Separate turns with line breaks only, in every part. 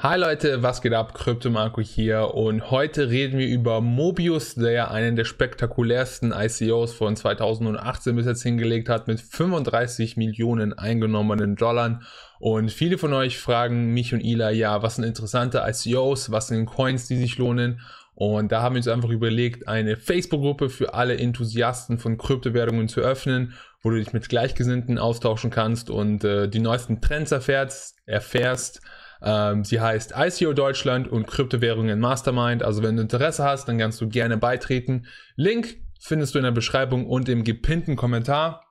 Hi Leute, was geht ab? Kryptomarko hier und heute reden wir über Mobius, der ja einen der spektakulärsten ICOs von 2018 bis jetzt hingelegt hat mit 35 Millionen eingenommenen Dollar. Und viele von euch fragen mich und Ila, ja, was sind interessante ICOs, was sind Coins, die sich lohnen? Und da haben wir uns einfach überlegt, eine Facebook-Gruppe für alle Enthusiasten von Kryptowährungen zu öffnen, wo du dich mit Gleichgesinnten austauschen kannst und äh, die neuesten Trends erfährst, erfährst ähm, sie heißt ICO Deutschland und Kryptowährungen Mastermind. Also wenn du Interesse hast, dann kannst du gerne beitreten. Link findest du in der Beschreibung und im gepinnten Kommentar.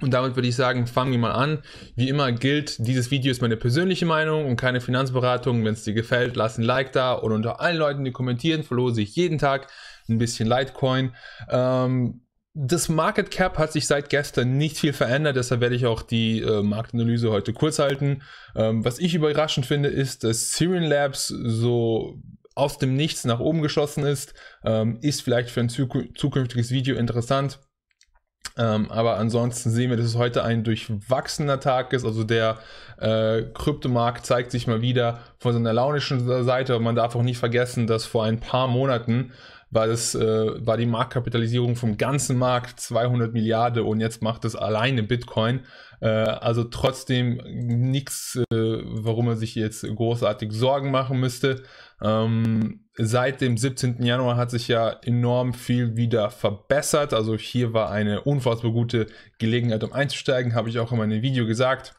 Und damit würde ich sagen, fangen wir mal an. Wie immer gilt, dieses Video ist meine persönliche Meinung und keine Finanzberatung. Wenn es dir gefällt, lass ein Like da. Und unter allen Leuten, die kommentieren, verlose ich jeden Tag ein bisschen Litecoin. Ähm, das Market Cap hat sich seit gestern nicht viel verändert, deshalb werde ich auch die äh, Marktanalyse heute kurz halten. Ähm, was ich überraschend finde, ist, dass Syrian Labs so aus dem Nichts nach oben geschossen ist. Ähm, ist vielleicht für ein zuk zukünftiges Video interessant. Ähm, aber ansonsten sehen wir, dass es heute ein durchwachsener Tag ist. Also der äh, Kryptomarkt zeigt sich mal wieder von seiner launischen Seite. Und man darf auch nicht vergessen, dass vor ein paar Monaten war, das, äh, war die Marktkapitalisierung vom ganzen Markt 200 Milliarden und jetzt macht es alleine Bitcoin. Äh, also trotzdem nichts, äh, warum man sich jetzt großartig Sorgen machen müsste. Ähm, seit dem 17. Januar hat sich ja enorm viel wieder verbessert. Also hier war eine unfassbar gute Gelegenheit, um einzusteigen, habe ich auch in meinem Video gesagt.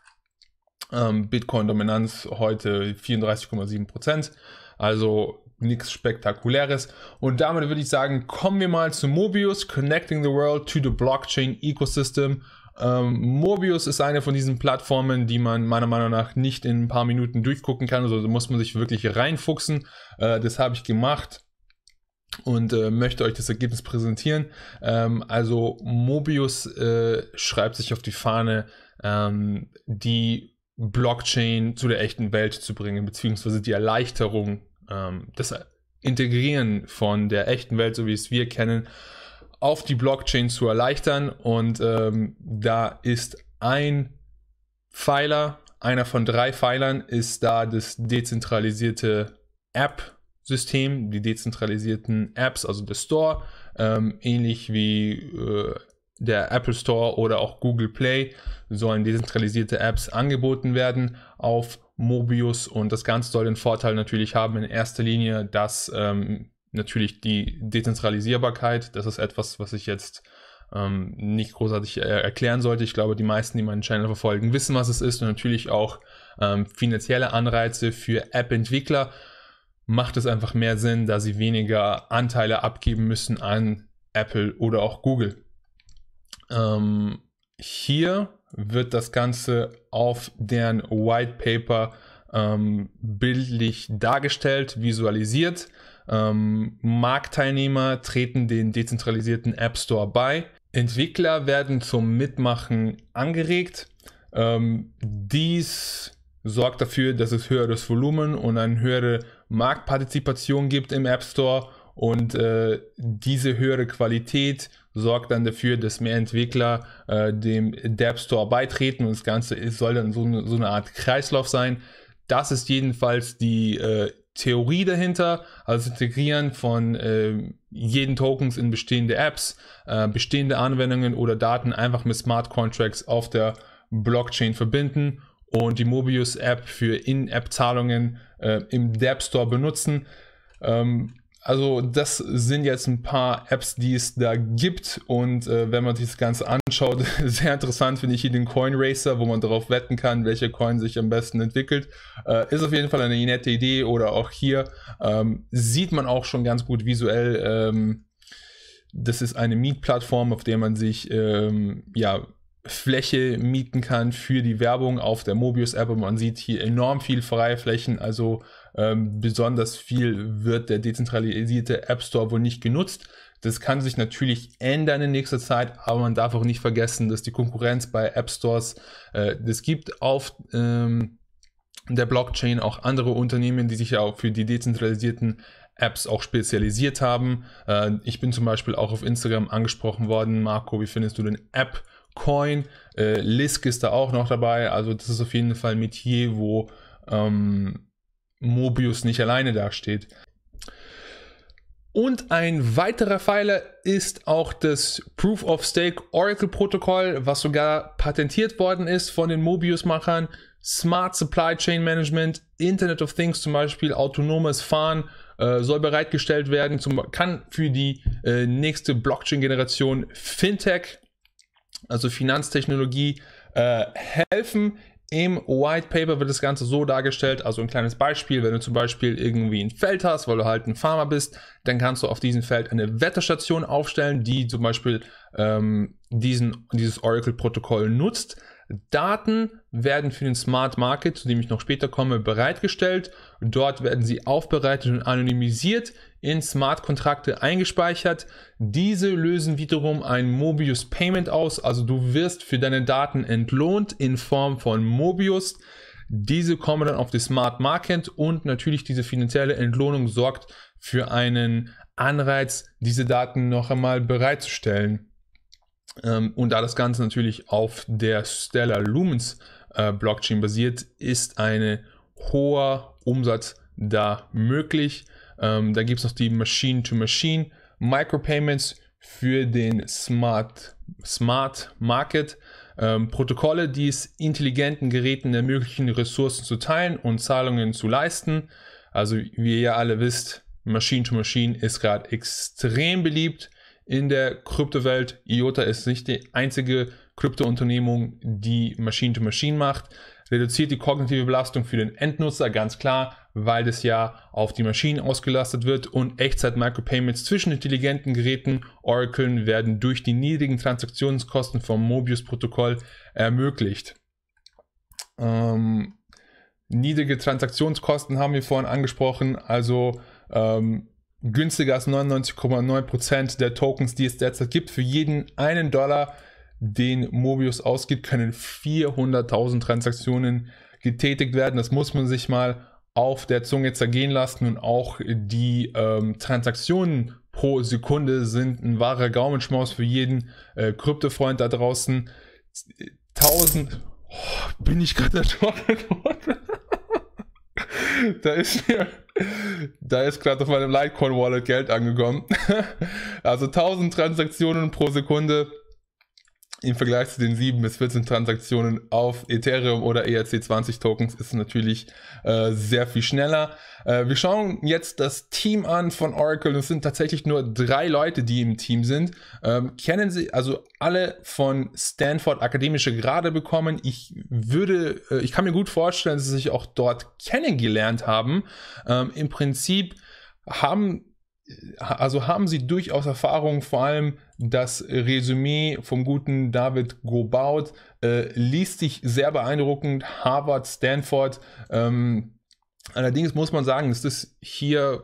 Ähm, Bitcoin-Dominanz heute 34,7 Prozent. Also nichts Spektakuläres. Und damit würde ich sagen, kommen wir mal zu Mobius, Connecting the World to the Blockchain Ecosystem. Ähm, Mobius ist eine von diesen Plattformen, die man meiner Meinung nach nicht in ein paar Minuten durchgucken kann. Also muss man sich wirklich reinfuchsen. Äh, das habe ich gemacht und äh, möchte euch das Ergebnis präsentieren. Ähm, also Mobius äh, schreibt sich auf die Fahne, ähm, die Blockchain zu der echten Welt zu bringen, beziehungsweise die Erleichterung ähm, das Integrieren von der echten Welt, so wie es wir kennen, auf die Blockchain zu erleichtern. Und ähm, da ist ein Pfeiler, einer von drei Pfeilern, ist da das dezentralisierte App-System, die dezentralisierten Apps, also der Store, ähm, ähnlich wie äh, der Apple Store oder auch Google Play sollen dezentralisierte Apps angeboten werden auf Mobius und das Ganze soll den Vorteil natürlich haben in erster Linie, dass ähm, natürlich die Dezentralisierbarkeit, das ist etwas, was ich jetzt ähm, nicht großartig äh, erklären sollte. Ich glaube, die meisten, die meinen Channel verfolgen, wissen, was es ist und natürlich auch ähm, finanzielle Anreize für App-Entwickler macht es einfach mehr Sinn, da sie weniger Anteile abgeben müssen an Apple oder auch Google. Ähm, hier wird das Ganze auf deren White Paper ähm, bildlich dargestellt, visualisiert. Ähm, Marktteilnehmer treten den dezentralisierten App Store bei. Entwickler werden zum Mitmachen angeregt. Ähm, dies sorgt dafür, dass es höheres Volumen und eine höhere Marktpartizipation gibt im App Store und äh, diese höhere Qualität sorgt dann dafür, dass mehr Entwickler äh, dem Dev Store beitreten und das Ganze ist, soll dann so eine, so eine Art Kreislauf sein. Das ist jedenfalls die äh, Theorie dahinter, also Integrieren von äh, jeden Tokens in bestehende Apps, äh, bestehende Anwendungen oder Daten einfach mit Smart Contracts auf der Blockchain verbinden und die Mobius App für In-App-Zahlungen äh, im Dev Store benutzen. Ähm, also das sind jetzt ein paar Apps, die es da gibt und äh, wenn man sich das Ganze anschaut, sehr interessant finde ich hier den Coin Racer, wo man darauf wetten kann, welcher Coin sich am besten entwickelt. Äh, ist auf jeden Fall eine nette Idee oder auch hier ähm, sieht man auch schon ganz gut visuell, ähm, das ist eine Mietplattform, auf der man sich ähm, ja Fläche mieten kann für die Werbung auf der Mobius-App und man sieht hier enorm viel Freiflächen, also ähm, besonders viel wird der dezentralisierte App Store wohl nicht genutzt. Das kann sich natürlich ändern in nächster Zeit, aber man darf auch nicht vergessen, dass die Konkurrenz bei App Stores, äh, das gibt auf ähm, der Blockchain auch andere Unternehmen, die sich ja auch für die dezentralisierten Apps auch spezialisiert haben. Äh, ich bin zum Beispiel auch auf Instagram angesprochen worden, Marco, wie findest du den App? Coin, äh, Lisk ist da auch noch dabei, also das ist auf jeden Fall ein Metier, wo ähm, Mobius nicht alleine dasteht. Und ein weiterer Pfeiler ist auch das Proof of Stake Oracle Protokoll, was sogar patentiert worden ist von den Mobius-Machern. Smart Supply Chain Management, Internet of Things zum Beispiel, autonomes Fahren äh, soll bereitgestellt werden, zum, kann für die äh, nächste Blockchain-Generation Fintech, also Finanztechnologie, äh, helfen. Im White Paper wird das Ganze so dargestellt, also ein kleines Beispiel, wenn du zum Beispiel irgendwie ein Feld hast, weil du halt ein Farmer bist, dann kannst du auf diesem Feld eine Wetterstation aufstellen, die zum Beispiel ähm, diesen, dieses Oracle-Protokoll nutzt. Daten werden für den Smart Market, zu dem ich noch später komme, bereitgestellt. Dort werden sie aufbereitet und anonymisiert in Smart-Kontrakte eingespeichert. Diese lösen wiederum ein Mobius Payment aus, also du wirst für deine Daten entlohnt in Form von Mobius. Diese kommen dann auf die Smart Market und natürlich diese finanzielle Entlohnung sorgt für einen Anreiz, diese Daten noch einmal bereitzustellen. Ähm, und da das Ganze natürlich auf der Stellar Lumens äh, Blockchain basiert, ist ein hoher Umsatz da möglich. Ähm, dann gibt es noch die Machine-to-Machine Micropayments für den Smart, Smart Market. Ähm, Protokolle, die es intelligenten Geräten ermöglichen, Ressourcen zu teilen und Zahlungen zu leisten. Also wie ihr ja alle wisst, Machine-to-Machine -Machine ist gerade extrem beliebt in der Kryptowelt. IOTA ist nicht die einzige Kryptounternehmung, die Machine-to-Machine -Machine macht. Reduziert die kognitive Belastung für den Endnutzer, ganz klar weil das ja auf die Maschinen ausgelastet wird und Echtzeit-Micropayments zwischen intelligenten Geräten, Oraclen, werden durch die niedrigen Transaktionskosten vom Mobius-Protokoll ermöglicht. Ähm, niedrige Transaktionskosten haben wir vorhin angesprochen, also ähm, günstiger als 99,9% der Tokens, die es derzeit gibt. Für jeden einen Dollar, den Mobius ausgibt, können 400.000 Transaktionen getätigt werden. Das muss man sich mal auf der Zunge zergehen lassen und auch die ähm, Transaktionen pro Sekunde sind ein wahrer Gaumenschmaus für jeden äh, Kryptofreund da draußen. 1000 oh, bin ich gerade erschrocken geworden. da ist mir da ist gerade auf meinem Litecoin Wallet Geld angekommen. also 1000 Transaktionen pro Sekunde im Vergleich zu den 7 bis 14 Transaktionen auf Ethereum oder ERC20 Tokens ist natürlich äh, sehr viel schneller. Äh, wir schauen jetzt das Team an von Oracle. Es sind tatsächlich nur drei Leute, die im Team sind. Ähm, kennen Sie also alle von Stanford akademische Grade bekommen? Ich würde, äh, ich kann mir gut vorstellen, dass Sie sich auch dort kennengelernt haben. Ähm, Im Prinzip haben äh, also haben sie durchaus Erfahrung, vor allem das Resümee vom guten David Gobaut äh, liest sich sehr beeindruckend. Harvard, Stanford. Ähm, allerdings muss man sagen, dass das hier,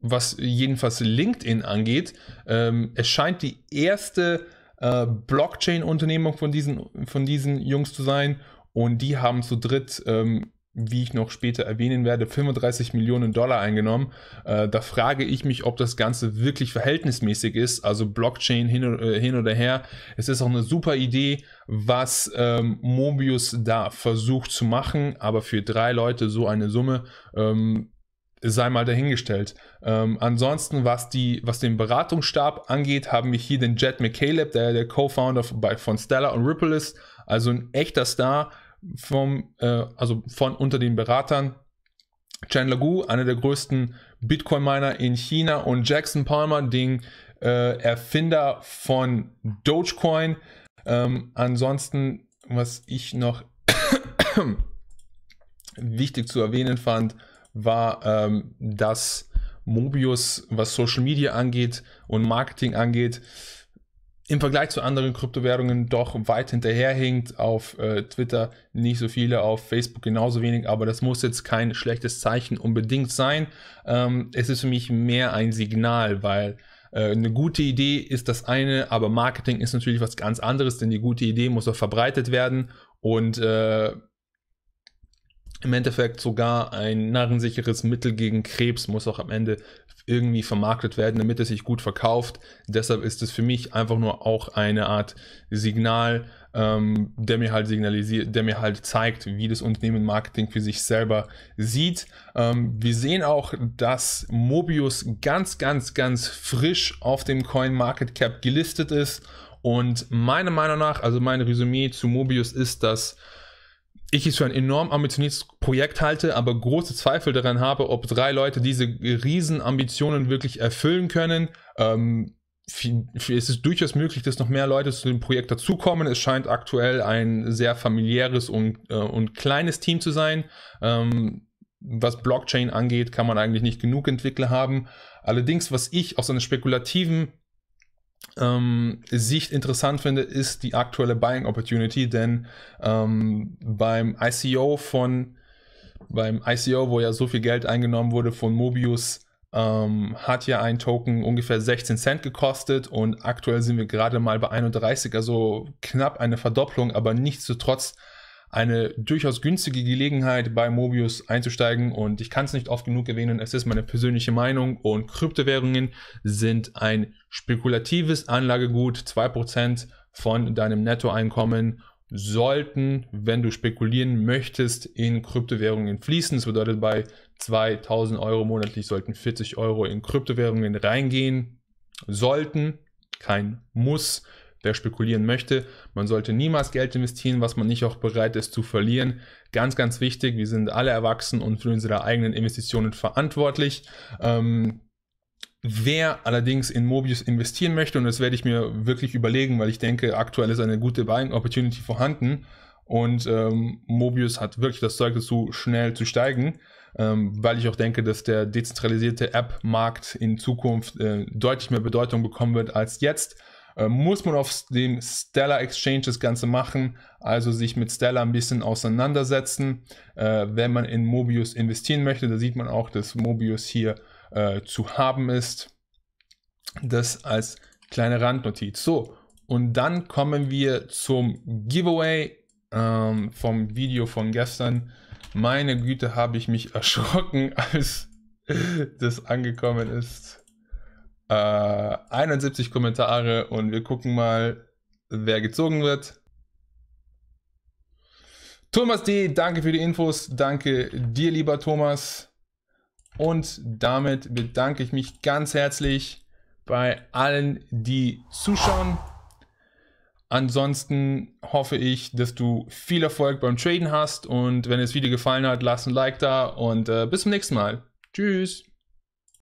was jedenfalls LinkedIn angeht, ähm, es scheint die erste äh, Blockchain-Unternehmung von diesen, von diesen Jungs zu sein. Und die haben zu dritt ähm, wie ich noch später erwähnen werde, 35 Millionen Dollar eingenommen. Äh, da frage ich mich, ob das Ganze wirklich verhältnismäßig ist. Also Blockchain hin, äh, hin oder her. Es ist auch eine super Idee, was ähm, Mobius da versucht zu machen. Aber für drei Leute so eine Summe. Ähm, sei mal dahingestellt. Ähm, ansonsten, was, die, was den Beratungsstab angeht, haben wir hier den Jet McCaleb, der der Co-Founder von Stellar und Ripple ist, also ein echter Star, vom, äh, also von unter den Beratern Chandler Gu, einer der größten Bitcoin-Miner in China und Jackson Palmer, den äh, Erfinder von Dogecoin. Ähm, ansonsten, was ich noch wichtig zu erwähnen fand, war, ähm, dass Mobius, was Social Media angeht und Marketing angeht, im Vergleich zu anderen Kryptowährungen doch weit hinterherhinkt. Auf äh, Twitter nicht so viele, auf Facebook genauso wenig, aber das muss jetzt kein schlechtes Zeichen unbedingt sein. Ähm, es ist für mich mehr ein Signal, weil äh, eine gute Idee ist das eine, aber Marketing ist natürlich was ganz anderes, denn die gute Idee muss auch verbreitet werden und äh, im Endeffekt sogar ein narrensicheres Mittel gegen Krebs muss auch am Ende irgendwie vermarktet werden, damit es sich gut verkauft. Deshalb ist es für mich einfach nur auch eine Art Signal, ähm, der mir halt signalisiert, der mir halt zeigt, wie das Unternehmen Marketing für sich selber sieht. Ähm, wir sehen auch, dass Mobius ganz, ganz, ganz frisch auf dem Coin Market Cap gelistet ist. Und meiner Meinung nach, also mein Resümee zu Mobius ist, dass ich es für ein enorm ambitioniertes Projekt halte, aber große Zweifel daran habe, ob drei Leute diese Riesenambitionen wirklich erfüllen können. Ähm, es ist durchaus möglich, dass noch mehr Leute zu dem Projekt dazukommen. Es scheint aktuell ein sehr familiäres und, äh, und kleines Team zu sein. Ähm, was Blockchain angeht, kann man eigentlich nicht genug Entwickler haben. Allerdings, was ich aus einer spekulativen ähm, Sicht interessant finde, ist die aktuelle Buying Opportunity, denn ähm, beim ICO von, beim ICO, wo ja so viel Geld eingenommen wurde von Mobius, ähm, hat ja ein Token ungefähr 16 Cent gekostet und aktuell sind wir gerade mal bei 31, also knapp eine Verdopplung, aber nichtsdestotrotz eine durchaus günstige Gelegenheit, bei Mobius einzusteigen. Und ich kann es nicht oft genug erwähnen, es ist meine persönliche Meinung. Und Kryptowährungen sind ein spekulatives Anlagegut. 2% von deinem Nettoeinkommen sollten, wenn du spekulieren möchtest, in Kryptowährungen fließen. Das bedeutet, bei 2000 Euro monatlich sollten 40 Euro in Kryptowährungen reingehen. Sollten, kein Muss wer spekulieren möchte. Man sollte niemals Geld investieren, was man nicht auch bereit ist zu verlieren. Ganz, ganz wichtig, wir sind alle erwachsen und für unsere eigenen Investitionen verantwortlich. Ähm, Wer allerdings in Mobius investieren möchte, und das werde ich mir wirklich überlegen, weil ich denke, aktuell ist eine gute Buying Opportunity vorhanden und ähm, Mobius hat wirklich das Zeug dazu, schnell zu steigen, ähm, weil ich auch denke, dass der dezentralisierte App-Markt in Zukunft äh, deutlich mehr Bedeutung bekommen wird als jetzt. Äh, muss man auf dem Stellar Exchange das Ganze machen, also sich mit Stellar ein bisschen auseinandersetzen, äh, wenn man in Mobius investieren möchte. Da sieht man auch, dass Mobius hier äh, zu haben ist. Das als kleine Randnotiz. So, und dann kommen wir zum Giveaway ähm, vom Video von gestern. Meine Güte, habe ich mich erschrocken, als das angekommen ist. Äh, 71 Kommentare und wir gucken mal, wer gezogen wird. Thomas D., danke für die Infos. Danke dir, lieber Thomas. Und damit bedanke ich mich ganz herzlich bei allen, die zuschauen. Ansonsten hoffe ich, dass du viel Erfolg beim Traden hast und wenn dir das Video gefallen hat, lass ein Like da und äh, bis zum nächsten Mal. Tschüss.